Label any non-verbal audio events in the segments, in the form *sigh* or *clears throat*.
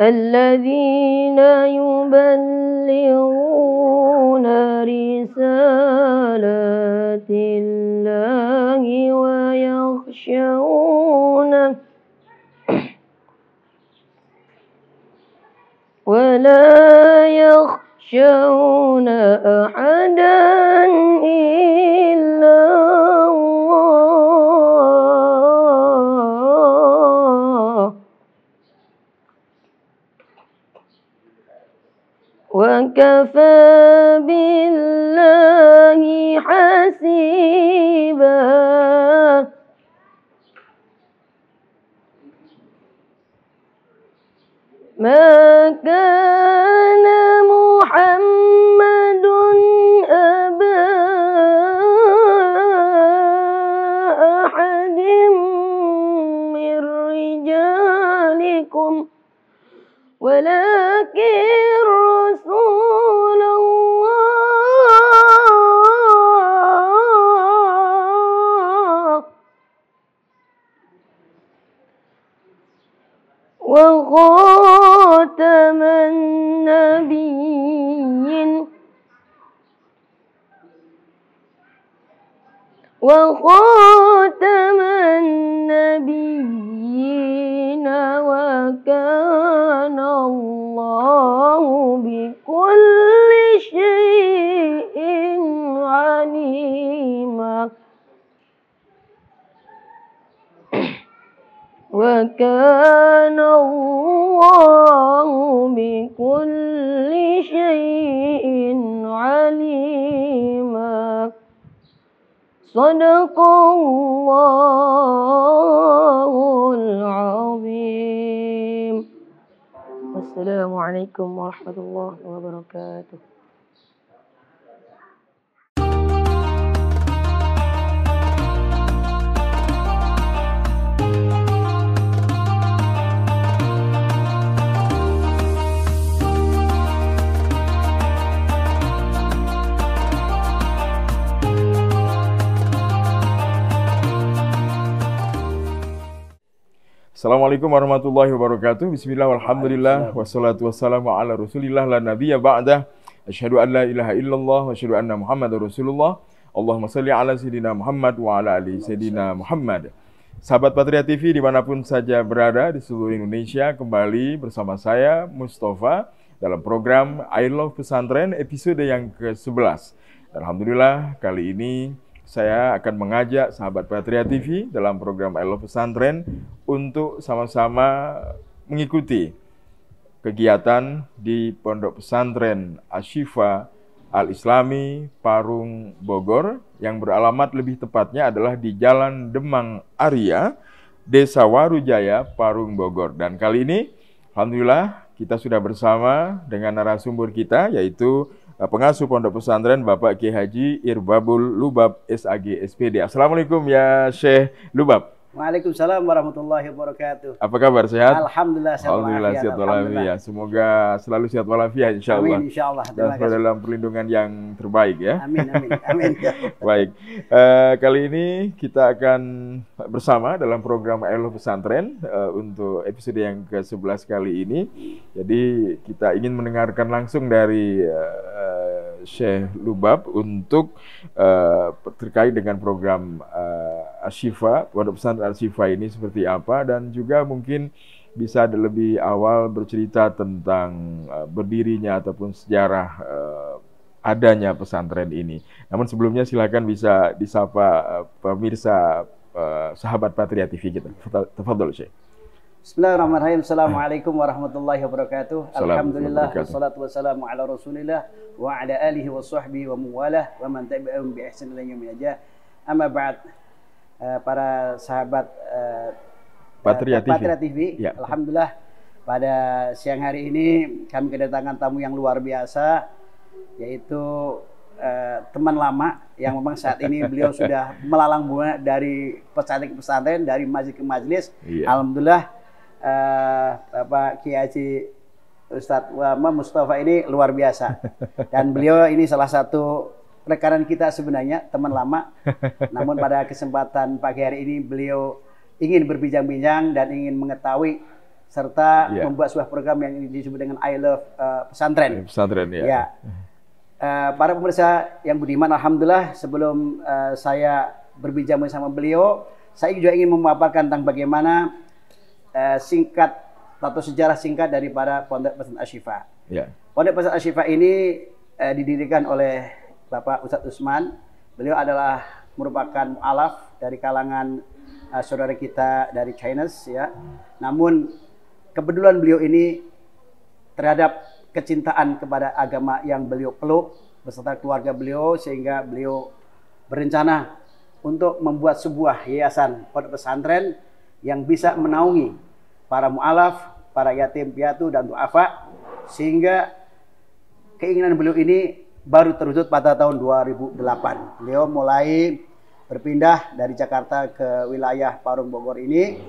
الذين يبلغون رسالات الله ويخشونه ولا يخشون أحدا إلا وكفى بالله حسيبا ما كان وكان الله بكل شيء عليما صدق الله العظيم السلام عليكم ورحمة الله وبركاته Assalamualaikum warahmatullahi wabarakatuh. Bismillah, alhamdulillah wassalatu wassalamu ala rasulillah la nabiyya ba'dah. Asyhadu an la ilaha illallah wa asyhadu anna Rasulullah. Allahumma salli ala sayyidina Muhammad wa ala ali sayyidina Muhammad. Sahabat Patria TV dimanapun saja berada di seluruh Indonesia, kembali bersama saya, Mustafa, dalam program I Love Pesantren episode yang ke-11. Alhamdulillah, kali ini saya akan mengajak sahabat Patria TV dalam program I Love Pesantren untuk sama-sama mengikuti kegiatan di Pondok Pesantren Ashifa Al-Islami Parung Bogor yang beralamat lebih tepatnya adalah di Jalan Demang Arya, Desa Warujaya, Parung Bogor. Dan kali ini, Alhamdulillah kita sudah bersama dengan narasumber kita yaitu Eh, pengasuh Pondok Pesantren Bapak Ki Haji Irbabul Lubab SAG SPD. Assalamualaikum ya Syekh Lubab. Waalaikumsalam warahmatullahi wabarakatuh. Apa kabar sehat? Alhamdulillah sehat Alhamdulillah sehat walafiat. Semoga selalu sehat walafiat insyaallah. Amin insyaallah. Dan selalu dalam perlindungan yang terbaik ya. Amin amin amin. *laughs* Baik. Uh, kali ini kita akan bersama dalam program Elo Pesantren uh, untuk episode yang ke-11 kali ini. Jadi kita ingin mendengarkan langsung dari uh, Syekh Lubab untuk uh, terkait dengan program uh, Ashifa Pondok Pesantren dan Siva ini seperti apa dan juga mungkin bisa lebih awal bercerita tentang eh, berdirinya ataupun sejarah eh, adanya pesantren ini. Namun sebelumnya silakan bisa disapa eh, pemirsa sahabat Patria TV kita. Tafadhol Syekh. Bismillahirrahmanirrahim. Assalamualaikum warahmatullahi wabarakatuh. Alhamdulillah wassalatu wassalamu ala Rasulillah wa ala alihi wa sahbihi wa mawalah wa man tabi'ahum bi ihsan ila yaumil Amma ba'd. Eh, para sahabat uh, Patria, TV. Eh, Patria TV. Ya. Alhamdulillah pada siang hari ini kami kedatangan tamu yang luar biasa yaitu uh, teman lama yang memang saat ini *laughs* beliau sudah melalang bunga dari pesantren ke pesantren, dari majlis ke majelis. Iya. Alhamdulillah uh, Bapak Kiai Ustadz Wama Mustafa ini luar biasa. *laughs* Dan beliau ini salah satu rekanan kita sebenarnya teman lama. *laughs* Namun pada kesempatan pagi hari ini beliau ingin berbincang-bincang dan ingin mengetahui serta yeah. membuat sebuah program yang disebut dengan I Love uh, Pesantren. Pesantren ya. Yeah. Ya. Uh, para pemirsa yang budiman, alhamdulillah sebelum uh, saya berbincang sama beliau, saya juga ingin memaparkan tentang bagaimana uh, singkat atau sejarah singkat daripada Pondok Pesantren Ashifa. Yeah. Pondok Pesantren Ashifa ini uh, didirikan oleh Bapak Ustadz Usman. Beliau adalah merupakan mu'alaf dari kalangan uh, saudara kita dari Chinese ya. Namun kebetulan beliau ini terhadap kecintaan kepada agama yang beliau peluk beserta keluarga beliau sehingga beliau berencana untuk membuat sebuah yayasan pondok pesantren yang bisa menaungi para mualaf, para yatim piatu dan duafa sehingga keinginan beliau ini baru terwujud pada tahun 2008. Beliau mulai berpindah dari Jakarta ke wilayah Parung Bogor ini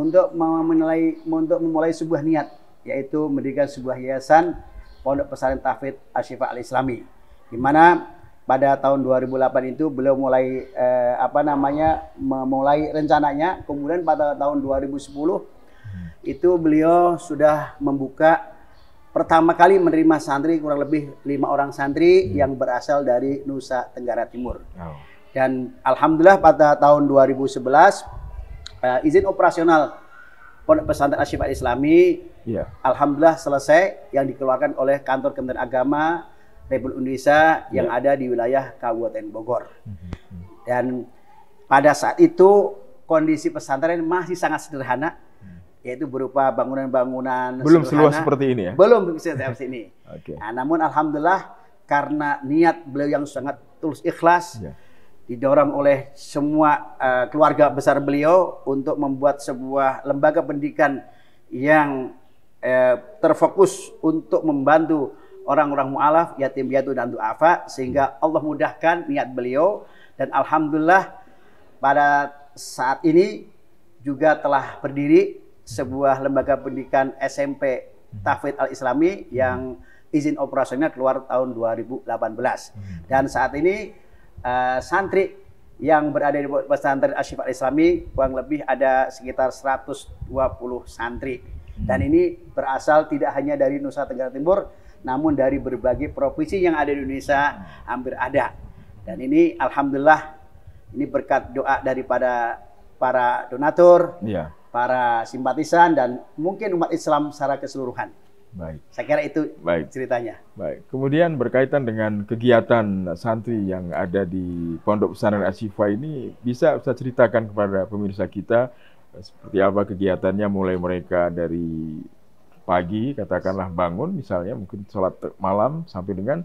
untuk memulai untuk memulai sebuah niat yaitu mendirikan sebuah yayasan Pondok Pesantren Tafid Asyifa Al Islami di mana pada tahun 2008 itu beliau mulai eh, apa namanya memulai rencananya kemudian pada tahun 2010 itu beliau sudah membuka pertama kali menerima santri kurang lebih lima orang santri hmm. yang berasal dari Nusa Tenggara Timur. Oh. Dan alhamdulillah pada tahun 2011 uh, eh, izin operasional Pondok Pesantren Asyifat Islami yeah. alhamdulillah selesai yang dikeluarkan oleh Kantor Kementerian Agama Republik Indonesia yang yeah. ada di wilayah Kabupaten Bogor. Mm-hmm. Dan pada saat itu kondisi pesantren masih sangat sederhana yaitu berupa bangunan-bangunan belum seluas seperti ini ya belum seperti ini okay. nah, namun alhamdulillah karena niat beliau yang sangat tulus ikhlas yeah. didorong oleh semua uh, keluarga besar beliau untuk membuat sebuah lembaga pendidikan yang uh, terfokus untuk membantu orang-orang mualaf yatim piatu dan duafa sehingga hmm. Allah mudahkan niat beliau dan alhamdulillah pada saat ini juga telah berdiri sebuah lembaga pendidikan SMP hmm. Tafid Al Islami hmm. yang izin operasionalnya keluar tahun 2018. Hmm. Dan saat ini uh, santri yang berada di pesantren Asyif Al Islami kurang lebih ada sekitar 120 santri. Dan ini berasal tidak hanya dari Nusa Tenggara Timur, namun dari berbagai provinsi yang ada di Indonesia hampir ada. Dan ini alhamdulillah ini berkat doa daripada para donatur, yeah para simpatisan dan mungkin umat Islam secara keseluruhan. Baik. Saya kira itu Baik. ceritanya. Baik. Kemudian berkaitan dengan kegiatan santri yang ada di Pondok Pesantren Asyifa ini, bisa saya ceritakan kepada pemirsa kita eh, seperti apa kegiatannya mulai mereka dari pagi katakanlah bangun misalnya mungkin sholat malam sampai dengan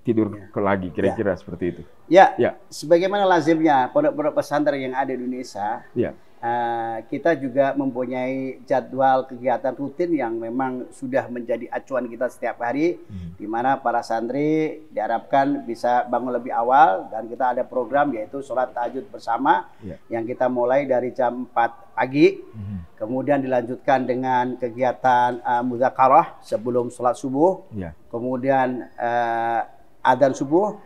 tidur ya. lagi kira-kira ya. seperti itu. Ya. ya. Sebagaimana lazimnya pondok-pondok pesantren yang ada di Indonesia, ya. Eh, kita juga mempunyai jadwal kegiatan rutin yang memang sudah menjadi acuan kita setiap hari, hmm. di mana para santri diharapkan bisa bangun lebih awal dan kita ada program yaitu sholat tahajud bersama yeah. yang kita mulai dari jam 4 pagi, hmm. kemudian dilanjutkan dengan kegiatan uh, eh, muzakarah sebelum sholat subuh, yeah. kemudian uh, adzan subuh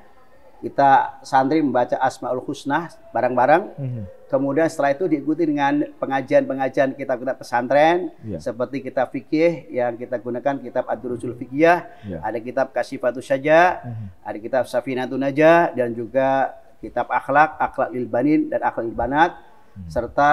kita santri membaca Asmaul Husna bareng-bareng. Hmm. Kemudian setelah itu diikuti dengan pengajian-pengajian kitab-kitab pesantren yeah. seperti kitab fikih yang kita gunakan kitab Ad-Durusul mhm. fikih yeah. Iya. ada kitab kasifatus Saja, hmm. ada kitab Safinatun Naja dan juga kitab akhlak, akhlak lil dan akhlak lil banat hmm. serta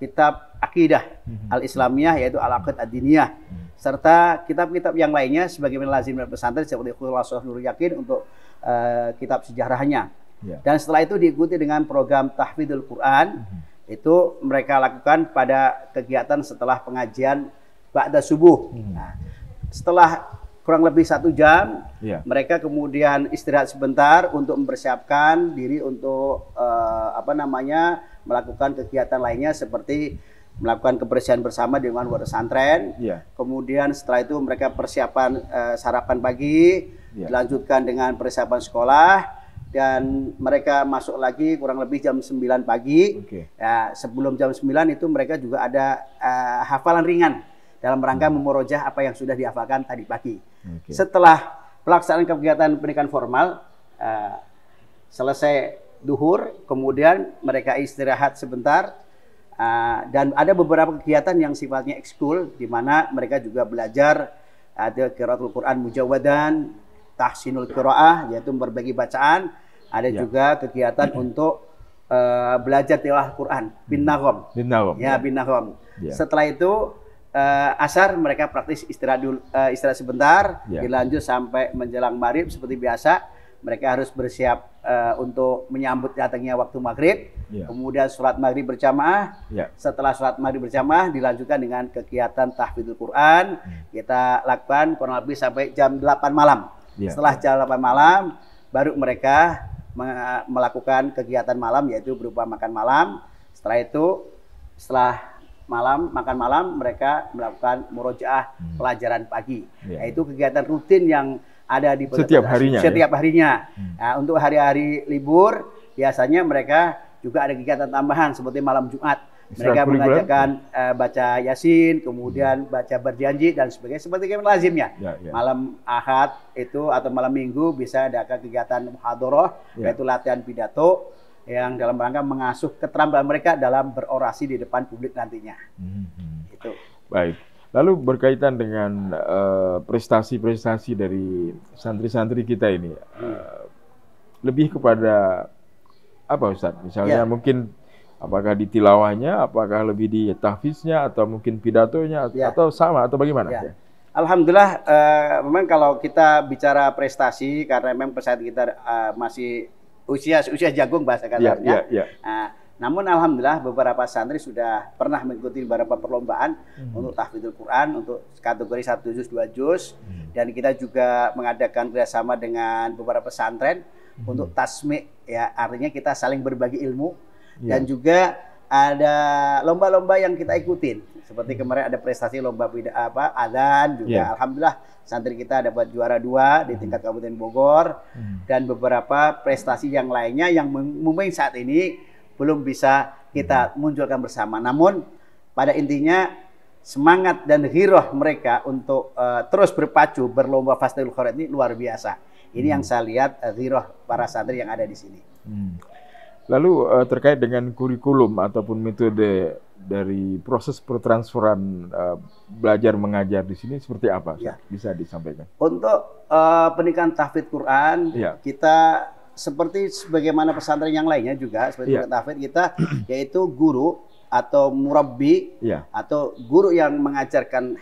kitab akidah hmm. al-islamiyah yaitu al-aqid ad-diniyah mhm. serta kitab-kitab yang lainnya sebagaimana lazim dan pesantren seperti Khulasatul Nur Yakin untuk uh, kitab sejarahnya. Yeah. Dan setelah itu diikuti dengan program tahfidul Quran. Mm-hmm. Itu mereka lakukan pada kegiatan setelah pengajian Ba'da Subuh. Mm-hmm. Nah, setelah kurang lebih satu jam, yeah. mereka kemudian istirahat sebentar untuk mempersiapkan diri untuk uh, apa namanya melakukan kegiatan lainnya seperti melakukan kebersihan bersama dengan warga pesantren. Yeah. Kemudian setelah itu mereka persiapan uh, sarapan pagi, ya. dilanjutkan dengan persiapan sekolah dan mereka masuk lagi kurang lebih jam 9 pagi. Okay. Ya, sebelum jam 9 itu mereka juga ada uh, hafalan ringan dalam rangka hmm. memorojah apa yang sudah dihafalkan tadi pagi. Okay. Setelah pelaksanaan kegiatan pendidikan formal uh, selesai duhur, kemudian mereka istirahat sebentar uh, dan ada beberapa kegiatan yang sifatnya ekskul di mana mereka juga belajar ada uh, qiraatul Quran mujawadan, tahsinul qiraah yaitu berbagi bacaan, ada ya. juga kegiatan untuk uh, belajar tilawah Quran bin hmm. Nahom. Bin Nahom. Ya, bin Nahom. Ya. Setelah itu uh, asar mereka praktis istirahat uh, istirahat sebentar, ya. dilanjut sampai menjelang maghrib seperti biasa. Mereka harus bersiap uh, untuk menyambut datangnya waktu maghrib. Ya. Kemudian surat maghrib berjamaah. Ya. Setelah surat maghrib berjamaah dilanjutkan dengan kegiatan tahfidzul Quran. ya. Kita lakukan kurang lebih sampai jam 8 malam. Yeah. Setelah jam 8 malam baru mereka melakukan kegiatan malam yaitu berupa makan malam. Setelah itu setelah malam makan malam mereka melakukan murojaah hmm. pelajaran pagi. Yeah. Yaitu kegiatan rutin yang ada di setiap harinya. Ya? Setiap ya? harinya. Hmm. Nah, untuk hari-hari libur biasanya mereka juga ada kegiatan tambahan seperti malam Jumat mereka mengajarkan uh, baca Yasin, kemudian baca berjanji dan sebagainya seperti yang lazimnya. Ya, ya. Malam Ahad itu atau malam Minggu bisa ada kegiatan muhadoroh ya. yaitu latihan pidato yang dalam rangka mengasuh keterampilan mereka dalam berorasi di depan publik nantinya. Hmm. Itu. Baik. Lalu berkaitan dengan eh, prestasi-prestasi uh, dari santri-santri kita ini, uh, lebih kepada apa Ustadz? Misalnya ya. mungkin Apakah di tilawahnya, apakah lebih di tahfiznya, atau mungkin pidatonya, ya. atau sama, atau bagaimana? Ya. Alhamdulillah, eh, memang kalau kita bicara prestasi, karena memang pesat kita uh, masih usia usia jagung bahasa ya, kasarnya. Ya, ya, ya. Uh, namun alhamdulillah beberapa santri sudah pernah mengikuti beberapa perlombaan hmm. untuk tahfidzul Quran untuk kategori satu juz dua juz hmm. dan kita juga mengadakan kerjasama dengan beberapa pesantren hmm. untuk tasmi ya artinya kita saling berbagi ilmu Iya. dan juga ada lomba-lomba yang kita ikutin. Seperti kemarin ada prestasi lomba bida, apa adan juga yeah. alhamdulillah santri kita dapat juara dua di hmm. tingkat Kabupaten Bogor mm. dan beberapa prestasi yang lainnya yang mungkin saat ini belum bisa kita mm. munculkan bersama. Namun pada intinya semangat dan hiroh mereka untuk uh, terus berpacu berlomba Fastail Khair ini luar biasa. Ini mm. yang hmm. saya lihat uh, para santri yang ada di sini. Mm. Lalu uh, terkait dengan kurikulum ataupun metode dari proses pertransferan uh, belajar mengajar di sini seperti apa? Ya. Bisa disampaikan. Untuk uh, pendidikan tahfidz Quran ya. kita seperti sebagaimana pesantren yang lainnya juga seperti ya. tahfidz kita *clears throat* yaitu guru atau murabbi ya. atau guru yang mengajarkan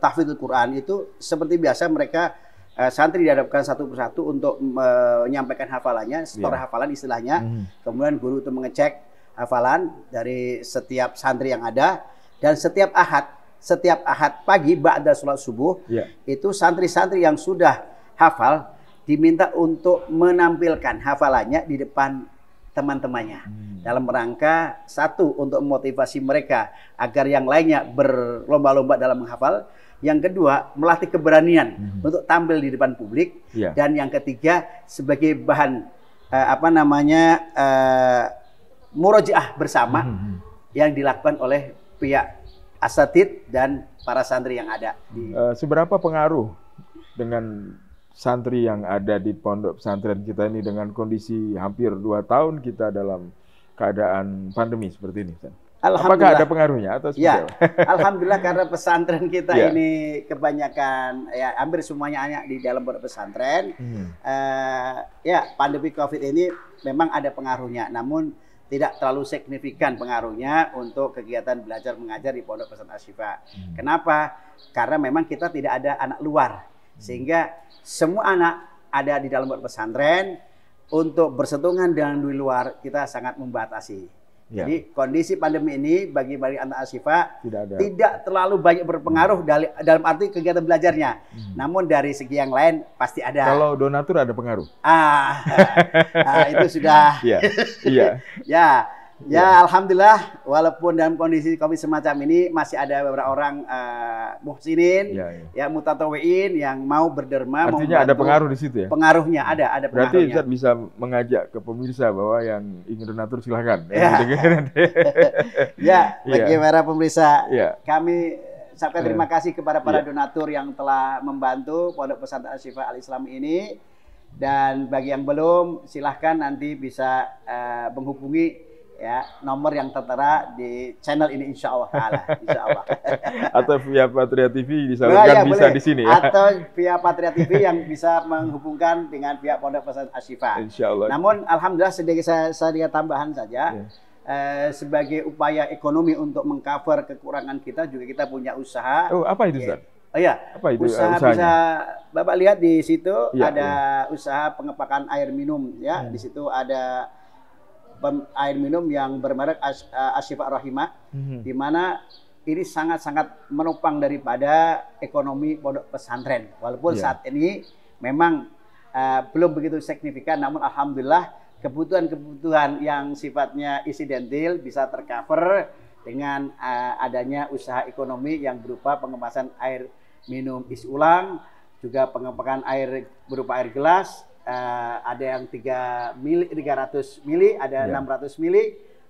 tahfidz Quran itu seperti biasa mereka Eh, santri dihadapkan satu persatu untuk menyampaikan hafalannya, setor yeah. hafalan istilahnya. Mm. Kemudian guru itu mengecek hafalan dari setiap santri yang ada dan setiap ahad, setiap ahad pagi ba'da sholat subuh yeah. itu santri-santri yang sudah hafal diminta untuk menampilkan hafalannya di depan teman-temannya hmm. dalam rangka satu untuk memotivasi mereka agar yang lainnya berlomba-lomba dalam menghafal yang kedua, melatih keberanian hmm. untuk tampil di depan publik. Yeah. Dan yang ketiga, sebagai bahan uh, apa namanya uh, eh, murojaah bersama hmm. yang dilakukan oleh pihak asatid dan para santri yang ada. Di... Uh, seberapa pengaruh dengan santri yang ada di pondok pesantren kita ini dengan kondisi hampir dua tahun kita dalam keadaan pandemi seperti ini? Alhamdulillah. Apakah ada pengaruhnya atau ya, *laughs* Alhamdulillah karena pesantren kita ya. ini kebanyakan ya hampir semuanya hanya di dalam pesantren. Hmm. Uh, ya pandemi COVID ini memang ada pengaruhnya, namun tidak terlalu signifikan pengaruhnya untuk kegiatan belajar mengajar di Pondok Pesantren Asyifa. Hmm. Kenapa? Karena memang kita tidak ada anak luar. Hmm. Sehingga semua anak ada di dalam pesantren untuk bersentuhan dengan di luar kita sangat membatasi. Ya. Jadi kondisi pandemi ini bagi bagi anak Asifa tidak, tidak terlalu banyak berpengaruh hmm. dalam, dalam arti kegiatan belajarnya. Hmm. Namun dari segi yang lain pasti ada. Kalau donatur ada pengaruh. Ah, *laughs* ah itu sudah. Iya. Iya. *laughs* ya. Ya, iya. alhamdulillah walaupun dalam kondisi Covid semacam ini masih ada beberapa orang uh, muhsinin ya, ya. ya mutatawiin yang mau berderma Artinya ada pengaruh di situ ya. Pengaruhnya ada, ada pengaruhnya. Berarti bisa mengajak ke pemirsa bahwa yang ingin donatur silahkan. *laughs* Ya. *laughs* ya, iya. bagi ya. para pemirsa, ya. kami sampaikan iya. terima kasih kepada para ya. donatur yang telah membantu Pondok Pesantren Syifa Al-Islam ini. Dan bagi yang belum, silahkan nanti bisa uh, menghubungi ya nomor yang tertera di channel ini insya Allah insya Allah *laughs* atau via Patria TV disalurkan nah, ya, bisa boleh. di sini ya atau via Patria TV yang bisa menghubungkan dengan pihak Pondok Pesantren Asyifa insya Allah namun alhamdulillah sedikit saya, sedikit tambahan saja yes. Iya. Eh, sebagai upaya ekonomi untuk mengcover kekurangan kita juga kita punya usaha. Oh, apa itu, Ustaz? Iya. Oh iya. Apa itu usaha usahanya? bisa Bapak lihat di situ ya, ada ya. usaha pengepakan air minum ya. ya. Di situ ada air minum yang bermerek As, Rahimah, eh, Asyifa hmm di mana ini sangat-sangat menopang daripada ekonomi pondok pesantren. Walaupun yeah. saat ini memang uh, belum begitu signifikan, namun alhamdulillah kebutuhan-kebutuhan yang sifatnya insidental bisa tercover dengan uh, adanya usaha ekonomi yang berupa pengemasan air minum isi ulang, juga pengepakan air berupa air gelas, uh, ada yang 3 mili, 300 mili, ada yeah. Iya. 600 mili,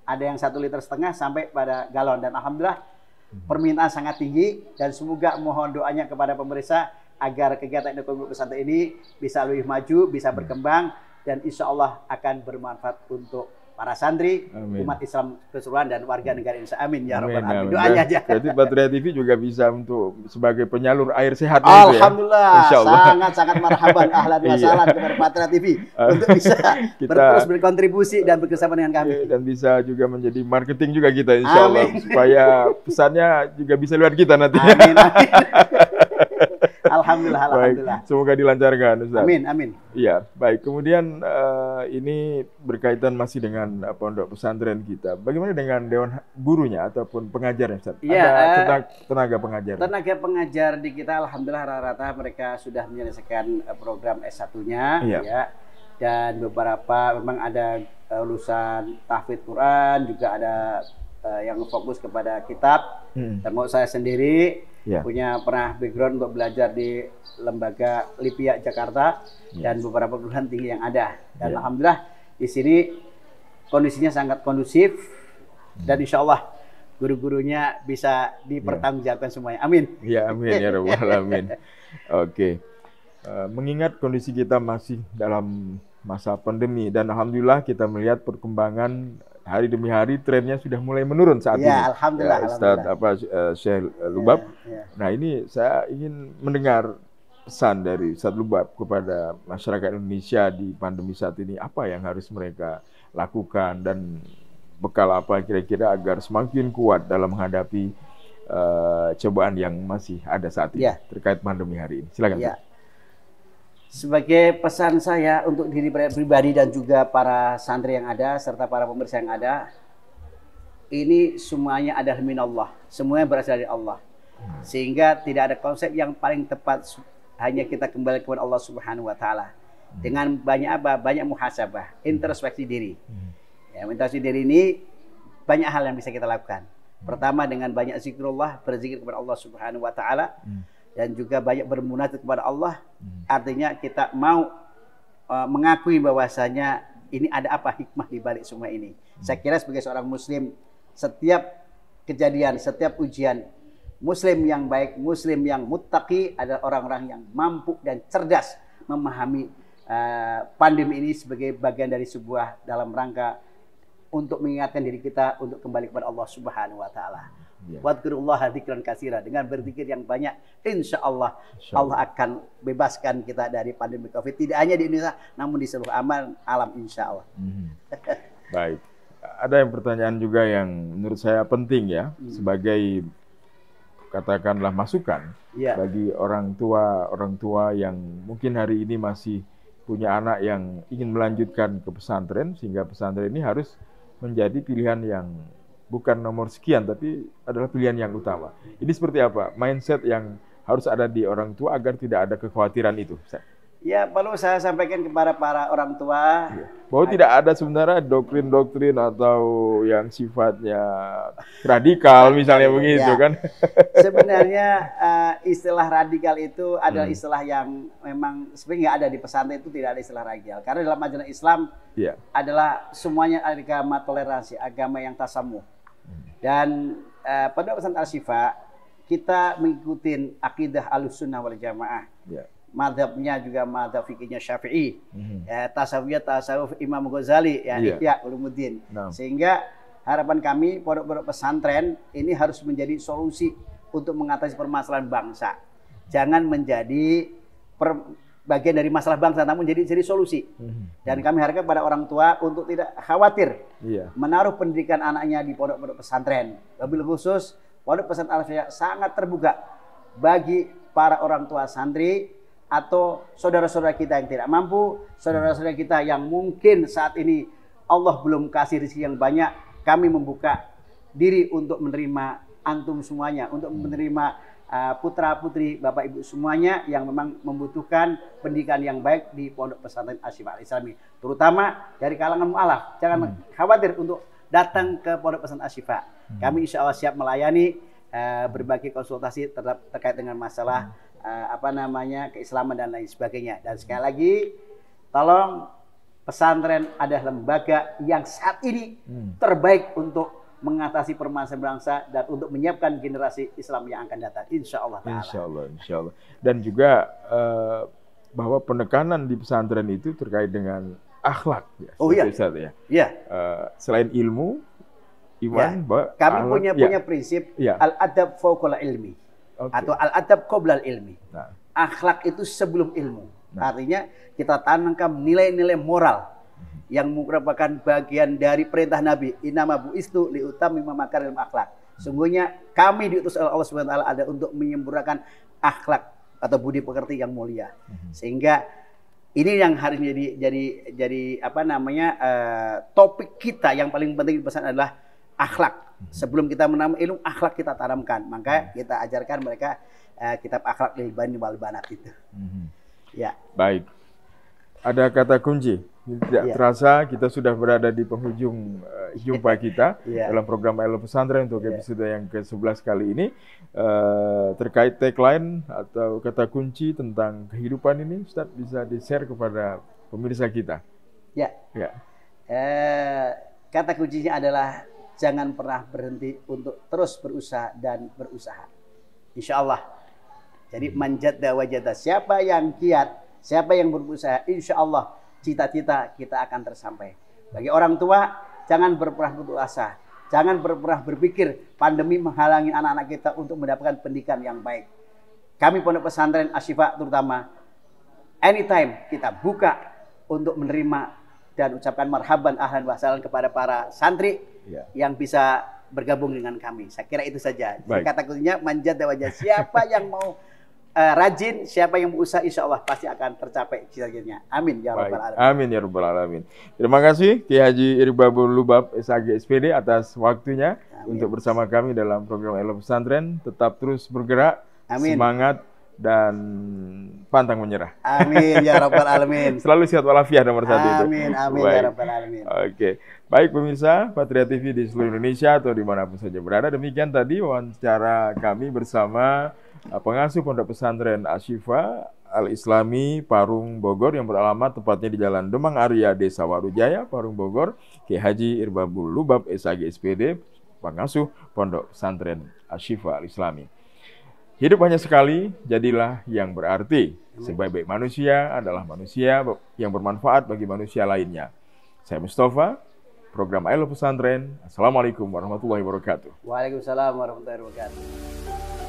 ada yang satu liter setengah sampai pada galon. Dan alhamdulillah hmm. permintaan sangat tinggi dan semoga mohon doanya kepada pemerintah agar kegiatan ekonomi Pesantren ini bisa lebih maju, bisa hmm. berkembang dan insya Allah akan bermanfaat untuk para santri, amin. umat Islam keseluruhan dan warga negara Indonesia. Amin ya rabbal alamin. Doanya aja. Jadi, Patria TV juga bisa untuk sebagai penyalur air sehat gitu ya? Alhamdulillah. Ya? Sangat sangat marhaban ahlan wa *laughs* iya. sahlan kepada Patria TV *laughs* untuk bisa kita, terus berkontribusi dan bekerjasama dengan kami. Iya, dan bisa juga menjadi marketing juga kita insya Allah supaya pesannya juga bisa lewat kita nanti. Amin. amin. *laughs* *laughs* alhamdulillah, alhamdulillah. semoga dilancarkan, Ustaz. Amin, amin. Iya, baik. Kemudian uh, ini berkaitan masih dengan uh, pondok pesantren kita. Bagaimana dengan dewan gurunya ataupun pengajarnya, Ustaz? Iya, Ada eh, tenaga, tenaga pengajar. Tenaga pengajar di kita alhamdulillah rata-rata mereka sudah menyelesaikan program S1-nya ya. ya. Dan beberapa memang ada lulusan tahfidz Quran, juga ada uh, yang fokus kepada kitab. Hmm. Termasuk saya sendiri yeah. punya pernah background untuk belajar di lembaga LIPIA Jakarta yes. Ya. dan beberapa perguruan tinggi yang ada. Dan yeah. alhamdulillah di sini kondisinya sangat kondusif hmm. dan insya Allah guru-gurunya bisa dipertanggungjawabkan yeah. semuanya. Amin. Ya amin ya robbal alamin. *laughs* Oke. Okay. Uh, eh, mengingat kondisi kita masih dalam masa pandemi dan alhamdulillah kita melihat perkembangan hari demi hari trennya sudah mulai menurun saat ya, ini. Ya, alhamdulillah. Ya, Ustadz apa uh, Syekh Lubab. Ya, ya. Nah ini saya ingin mendengar pesan dari Ustaz Lubab kepada masyarakat Indonesia di pandemi saat ini apa yang harus mereka lakukan dan bekal apa kira-kira agar semakin kuat dalam menghadapi uh, cobaan yang masih ada saat ini ya. terkait pandemi hari ini. Silakan. Ya sebagai pesan saya untuk diri pribadi dan juga para santri yang ada serta para pemirsa yang ada ini semuanya ada min Allah semuanya berasal dari Allah hmm. sehingga tidak ada konsep yang paling tepat hanya kita kembali kepada Allah Subhanahu wa taala hmm. dengan banyak apa banyak muhasabah hmm. introspeksi diri ya introspeksi diri ini banyak hal yang bisa kita lakukan pertama dengan banyak zikrullah berzikir kepada Allah Subhanahu wa taala dan juga banyak bermunajat kepada Allah. Hmm. Artinya kita mau uh, mengakui bahwasanya ini ada apa hikmah di balik semua ini. Hmm. Saya kira sebagai seorang muslim setiap kejadian, setiap ujian muslim yang baik, muslim yang muttaqi adalah orang-orang yang mampu dan cerdas memahami uh, pandemi ini sebagai bagian dari sebuah dalam rangka untuk mengingatkan diri kita untuk kembali kepada Allah Subhanahu wa taala. Ya. Wadkurullah hadikran kasira dengan berzikir yang banyak insya Allah, Allah akan bebaskan kita dari pandemi Covid tidak hanya di Indonesia namun di seluruh aman alam insya Allah. Hmm. *laughs* Baik. Ada yang pertanyaan juga yang menurut saya penting ya hmm. sebagai katakanlah masukan ya. bagi orang tua orang tua yang mungkin hari ini masih punya anak yang ingin melanjutkan ke pesantren sehingga pesantren ini harus menjadi pilihan yang bukan nomor sekian tapi adalah pilihan yang utama. Ini seperti apa? Mindset yang harus ada di orang tua agar tidak ada kekhawatiran itu. Ya, perlu saya sampaikan kepada para orang tua iya. bahwa tidak ada sebenarnya doktrin-doktrin atau yang sifatnya radikal misalnya ya. begitu kan. *laughs* Sebenarnya uh, istilah radikal itu adalah hmm. istilah yang memang sebenarnya nggak ada di pesantren itu tidak ada istilah radikal karena dalam ajaran Islam ya. adalah semuanya agama toleransi, agama yang tasamuh. Dan uh, pada pesan Al shifa kita mengikuti akidah al-sunnah wal Jamaah. Yeah. Madhabnya juga madhab fikirnya Syafi'i. Mm-hmm. Ya, tasawufnya tasawuf Imam Ghazali ya yeah. Ihya Ulumuddin. Nah. Sehingga harapan kami pondok-pondok pesantren ini harus menjadi solusi untuk mengatasi permasalahan bangsa. Jangan menjadi per, bagian dari masalah bangsa, namun jadi jadi solusi. Hmm. Dan kami harapkan pada orang tua untuk tidak khawatir iya. menaruh pendidikan anaknya di pondok-pondok pesantren. Lebih khusus, pondok pesantren al sangat terbuka bagi para orang tua santri atau saudara-saudara kita yang tidak mampu, saudara-saudara kita yang mungkin saat ini Allah belum kasih rezeki yang banyak, kami membuka diri untuk menerima antum semuanya, untuk hmm. menerima Ah, putra putri bapak ibu semuanya yang memang membutuhkan pendidikan yang baik di pondok pesantren Asyifa Al Islami terutama dari kalangan mualaf jangan hmm. khawatir untuk datang ke pondok pesantren Asyifa. hmm. kami insya Allah siap melayani uh, ah, berbagai konsultasi ter terkait dengan masalah uh, apa namanya keislaman dan lain sebagainya dan sekali lagi tolong pesantren adalah lembaga yang saat ini hmm. terbaik untuk mengatasi permasalahan bangsa dan untuk menyiapkan generasi Islam yang akan datang. Insya Allah. Insya Allah, Insya Allah. Dan juga eh, bahwa penekanan di pesantren itu terkait dengan akhlak. Ya, oh iya. ya. Iya. Eh, selain ilmu, iman, ya. Bah, kami akhlak, punya ya. punya prinsip ya. al adab fokola ilmi okay. atau al adab qoblal ilmi. Nah. Akhlak itu sebelum ilmu. Nah. Artinya kita tanamkan nilai-nilai moral yang merupakan bagian dari perintah Nabi. Inama bu istu li liutam makarim akhlak. Sungguhnya kami diutus oleh Allah SWT ada untuk menyempurnakan akhlak atau budi pekerti yang mulia. Mhm. Sehingga ini yang hari ini jadi jadi jadi apa namanya uh, topik kita yang paling penting di pesan adalah akhlak. Mhm. Sebelum kita menanam ilmu, akhlak kita tanamkan. Maka mhm. kita ajarkan mereka uh, kitab akhlak lil bani wal banat itu. Ya. Baik. Ada kata kunci tidak yeah. terasa kita sudah berada di penghujung uh, jumpa *laughs* kita yeah. dalam program Elo Pesantren untuk yeah. episode yang ke-11 kali ini uh, terkait tagline atau kata kunci tentang kehidupan ini Ustaz bisa di-share kepada pemirsa kita. Ya. Yeah. Ya. Yeah. kata kuncinya adalah jangan pernah berhenti untuk terus berusaha dan berusaha. Insya Allah. Jadi hmm. manjat wajada. Siapa yang kiat, siapa yang berusaha, insya Allah cita-cita kita akan tersampai. Bagi orang tua, jangan berperah putus asa. Jangan berperah berpikir pandemi menghalangi anak-anak kita untuk mendapatkan pendidikan yang baik. Kami Pondok Pesantren Asyifa terutama, anytime kita buka untuk menerima dan ucapkan marhaban ahlan wa kepada para santri ya. yang bisa bergabung dengan kami. Saya kira itu saja. Jadi kata kuncinya manjat wajah siapa yang mau uh, rajin, siapa yang berusaha insya Allah pasti akan tercapai cita-citanya. Amin ya rabbal alamin. Amin ya rabbal alamin. Terima kasih Ki Haji Irbabul Lubab SAG SPD atas waktunya Amin. untuk bersama kami dalam program Elo Pesantren. Tetap terus bergerak, Amin. semangat dan pantang menyerah. Amin ya rabbal alamin. *laughs* Selalu sehat walafiat nomor satu itu. Amin amin ya rabbal alamin. Oke. Baik pemirsa Patria TV di seluruh Indonesia atau dimanapun saja berada demikian tadi wawancara kami bersama pengasuh Pondok Pesantren Ashifa Al-Islami Parung Bogor yang beralamat tepatnya di Jalan Demang Arya Desa Warujaya Parung Bogor Ki Haji Irbabul Lubab SAG SPD pengasuh Pondok Pesantren Ashifa Al-Islami. Hidup hanya sekali, jadilah yang berarti. Sebaik-baik manusia adalah manusia yang bermanfaat bagi manusia lainnya. Saya Mustafa, program I Pesantren. Assalamualaikum warahmatullahi wabarakatuh. Waalaikumsalam warahmatullahi wabarakatuh.